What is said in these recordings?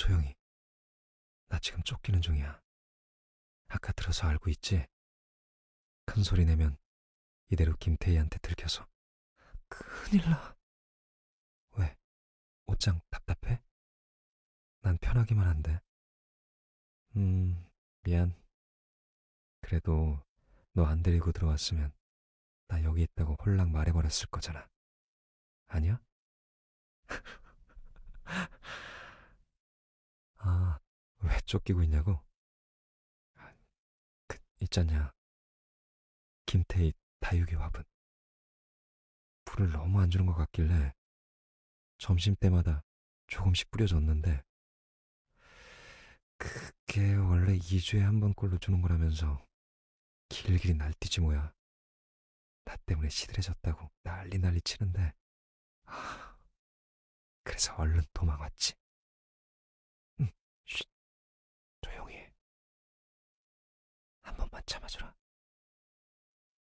조용히. 나 지금 쫓기는 중이야. 아까 들어서 알고 있지? 큰 소리 내면 이대로 김태희한테 들켜서 큰일 나. 왜? 옷장 답답해? 난 편하기만 한데. 음, 미안. 그래도 너 안 데리고 들어왔으면 나 여기 있다고 홀랑 말해버렸을 거잖아. 아니야? 쫓기고 있냐고? 아, 그 있잖냐 김태희 다육이 화분 불을 너무 안 주는 것 같길래 점심때마다 조금씩 뿌려줬는데 그게 원래 2주에 한 번꼴로 주는 거라면서 길길이 날뛰지 뭐야. 나 때문에 시들해졌다고 난리 난리 치는데 아, 그래서 얼른 도망왔지. 좀만 참아주라.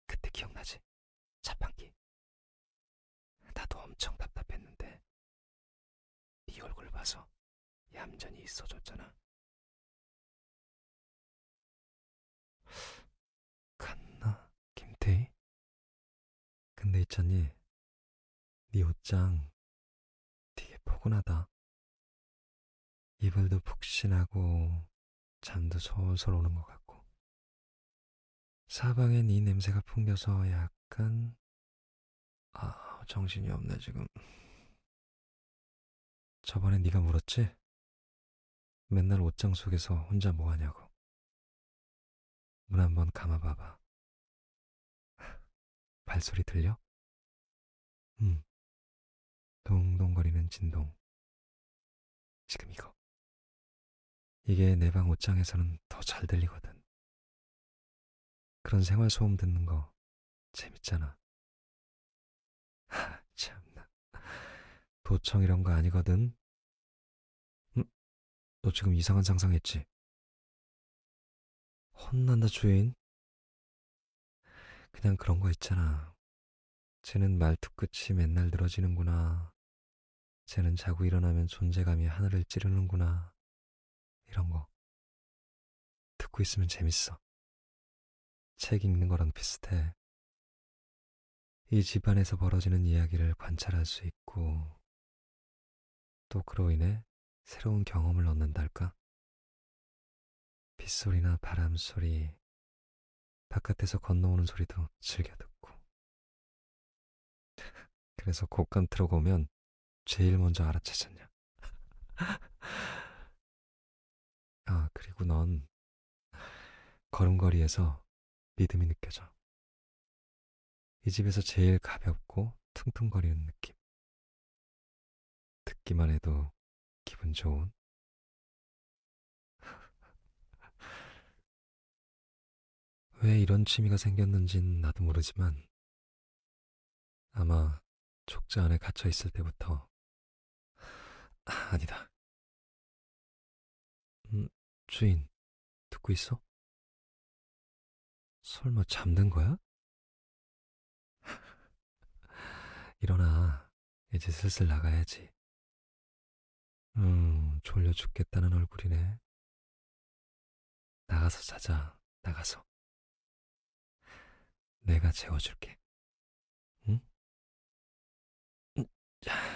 그때 기억나지? 자판기. 나도 엄청 답답했는데 네 얼굴 봐서 얌전히 있어줬잖아. 갔나, 김태희? 근데 있잖니, 네 옷장 되게 포근하다. 이불도 푹신하고 잠도 솔솔 오는 것 같고. 사방에네 냄새가 풍겨서 약간 아 정신이 없네 지금 저번에 네가 물었지? 맨날 옷장 속에서 혼자 뭐하냐고 문 한번 감아봐봐 발소리 들려? 음. 동동거리는 진동 지금 이거 이게 내 방 옷장에서는 더 잘 들리거든 그런 생활 소음 듣는 거 재밌잖아. 하, 참나. 도청 이런 거 아니거든. 응? 음, 너 지금 이상한 상상했지? 혼난다, 주인. 그냥 그런 거 있잖아. 쟤는 말투 끝이 맨날 늘어지는구나. 쟤는 자고 일어나면 존재감이 하늘을 찌르는구나. 이런 거. 듣고 있으면 재밌어. 책 읽는 거랑 비슷해. 이 집안에서 벌어지는 이야기를 관찰할 수 있고, 또 그로 인해 새로운 경험을 얻는달까? 빗소리나 바람 소리, 바깥에서 건너오는 소리도 즐겨 듣고. 그래서 곡간 들어오면 제일 먼저 알아채셨냐. 아, 그리고 넌 걸음걸이에서 믿음이 느껴져. 이 집에서 제일 가볍고 퉁퉁거리는 느낌. 듣기만 해도 기분 좋은. 왜 이런 취미가 생겼는진 나도 모르지만 아마 족자 안에 갇혀 있을 때부터 아니다. 음, 주인, 듣고 있어? 설마 잠든 거야? 일어나. 이제 슬슬 나가야지. 음, 졸려 죽겠다는 얼굴이네. 나가서 자자, 나가서. 내가 재워줄게. 응? 음? 음.